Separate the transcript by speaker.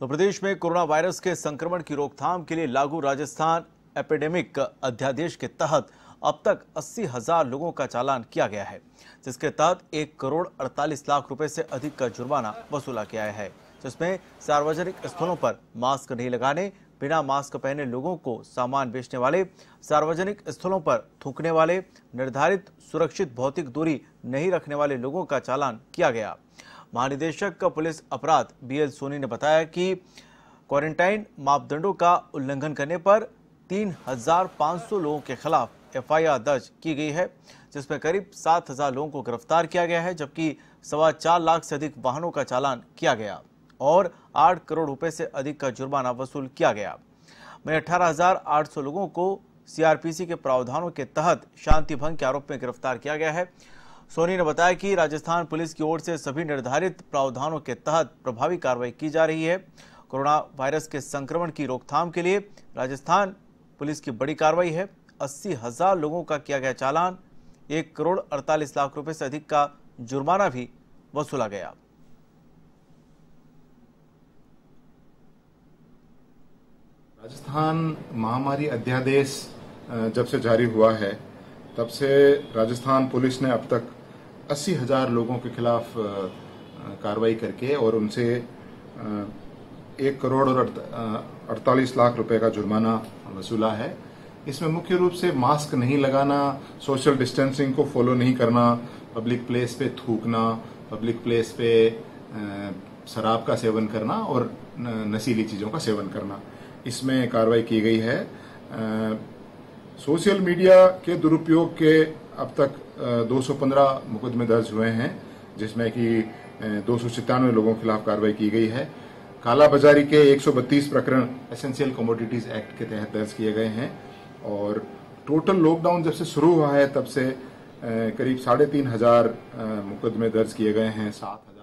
Speaker 1: तो प्रदेश में corona virus के संक्रमण की रोकथाम के लिए लागू राजस्थान एपिडेमिक अध्यादेश के तहत अब तक अस्सी हजार लोगों का चालान किया गया है जिसके तहत एक करोड़ अड़तालीस लाख रुपए से अधिक का जुर्माना वसूला किया है जिसमें सार्वजनिक स्थलों पर मास्क नहीं लगाने बिना मास्क पहने लोगों को सामान बेचने वाले सार्वजनिक स्थलों पर थूकने वाले निर्धारित सुरक्षित भौतिक दूरी नहीं रखने वाले लोगों का चालान किया गया महानिदेशक का पुलिस अपराध बीएल सोनी ने बताया कि क्वारंटाइन मापदंडों का उल्लंघन करने पर 3,500 लोगों के खिलाफ एफआईआर दर्ज की गई है जिसमें करीब 7,000 लोगों को गिरफ्तार किया गया है जबकि सवा चार लाख से अधिक वाहनों का चालान किया गया और 8 करोड़ रुपए से अधिक का जुर्माना वसूल किया गया में 18,800 लोगों को सीआरपीसी के प्रावधानों के तहत शांति भंग के आरोप में गिरफ्तार किया गया है सोनी ने बताया कि राजस्थान पुलिस की ओर से सभी निर्धारित प्रावधानों के तहत प्रभावी कार्रवाई की जा रही है कोरोना वायरस के संक्रमण की रोकथाम के लिए राजस्थान पुलिस की बड़ी कार्रवाई है अस्सी हजार लोगों का किया गया चालान एक करोड़ अड़तालीस लाख रुपए से अधिक का जुर्माना भी वसूला गया
Speaker 2: राजस्थान महामारी अध्यादेश जब से जारी हुआ है तब से राजस्थान पुलिस ने अब तक अस्सी हजार लोगों के खिलाफ कार्रवाई करके और उनसे एक करोड़ और अड़तालीस लाख रुपए का जुर्माना वसूला है इसमें मुख्य रूप से मास्क नहीं लगाना सोशल डिस्टेंसिंग को फॉलो नहीं करना पब्लिक प्लेस पे थूकना पब्लिक प्लेस पे शराब का सेवन करना और नशीली चीजों का सेवन करना इसमें कार्रवाई की गई है सोशल मीडिया के दुरुपयोग के अब तक 215 मुकदमे दर्ज हुए हैं जिसमें कि दो सौ लोगों के खिलाफ कार्रवाई की गई है कालाबाजारी के 132 प्रकरण एसेंशियल कमोडिटीज एक्ट के तहत दर्ज किए गए हैं और टोटल लॉकडाउन जब से शुरू हुआ है तब से करीब साढ़े तीन हजार मुकदमे दर्ज किए गए हैं सात हजार